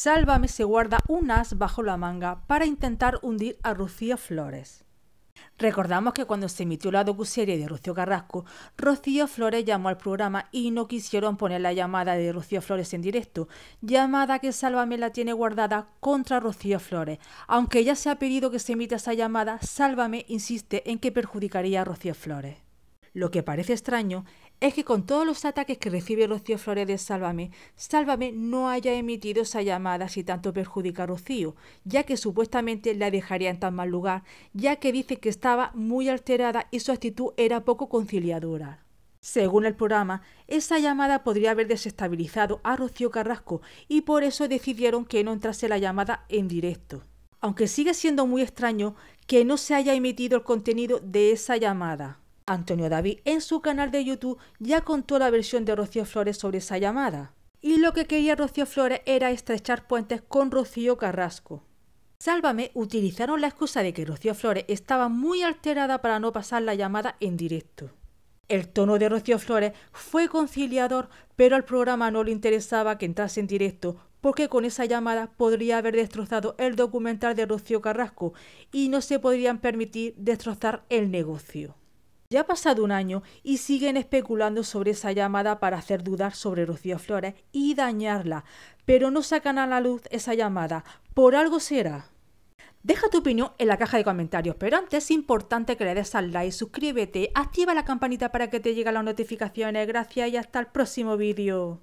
Sálvame se guarda un as bajo la manga para intentar hundir a Rocío Flores. Recordamos que cuando se emitió la docuserie de Rocío Carrasco, Rocío Flores llamó al programa y no quisieron poner la llamada de Rocío Flores en directo, llamada que Sálvame la tiene guardada contra Rocío Flores. Aunque ya se ha pedido que se emita esa llamada, Sálvame insiste en que perjudicaría a Rocío Flores. Lo que parece extraño es que con todos los ataques que recibe Rocío Flores de Sálvame, Sálvame no haya emitido esa llamada si tanto perjudica a Rocío, ya que supuestamente la dejaría en tan mal lugar, ya que dice que estaba muy alterada y su actitud era poco conciliadora. Según el programa, esa llamada podría haber desestabilizado a Rocío Carrasco y por eso decidieron que no entrase la llamada en directo. Aunque sigue siendo muy extraño que no se haya emitido el contenido de esa llamada. Antonio David en su canal de YouTube ya contó la versión de Rocío Flores sobre esa llamada. Y lo que quería Rocío Flores era estrechar puentes con Rocío Carrasco. Sálvame utilizaron la excusa de que Rocío Flores estaba muy alterada para no pasar la llamada en directo. El tono de Rocío Flores fue conciliador, pero al programa no le interesaba que entrase en directo porque con esa llamada podría haber destrozado el documental de Rocío Carrasco y no se podrían permitir destrozar el negocio. Ya ha pasado un año y siguen especulando sobre esa llamada para hacer dudar sobre Rocío Flores y dañarla, pero no sacan a la luz esa llamada. Por algo será. Deja tu opinión en la caja de comentarios, pero antes es importante que le des al like, suscríbete, activa la campanita para que te lleguen las notificaciones. Gracias y hasta el próximo vídeo.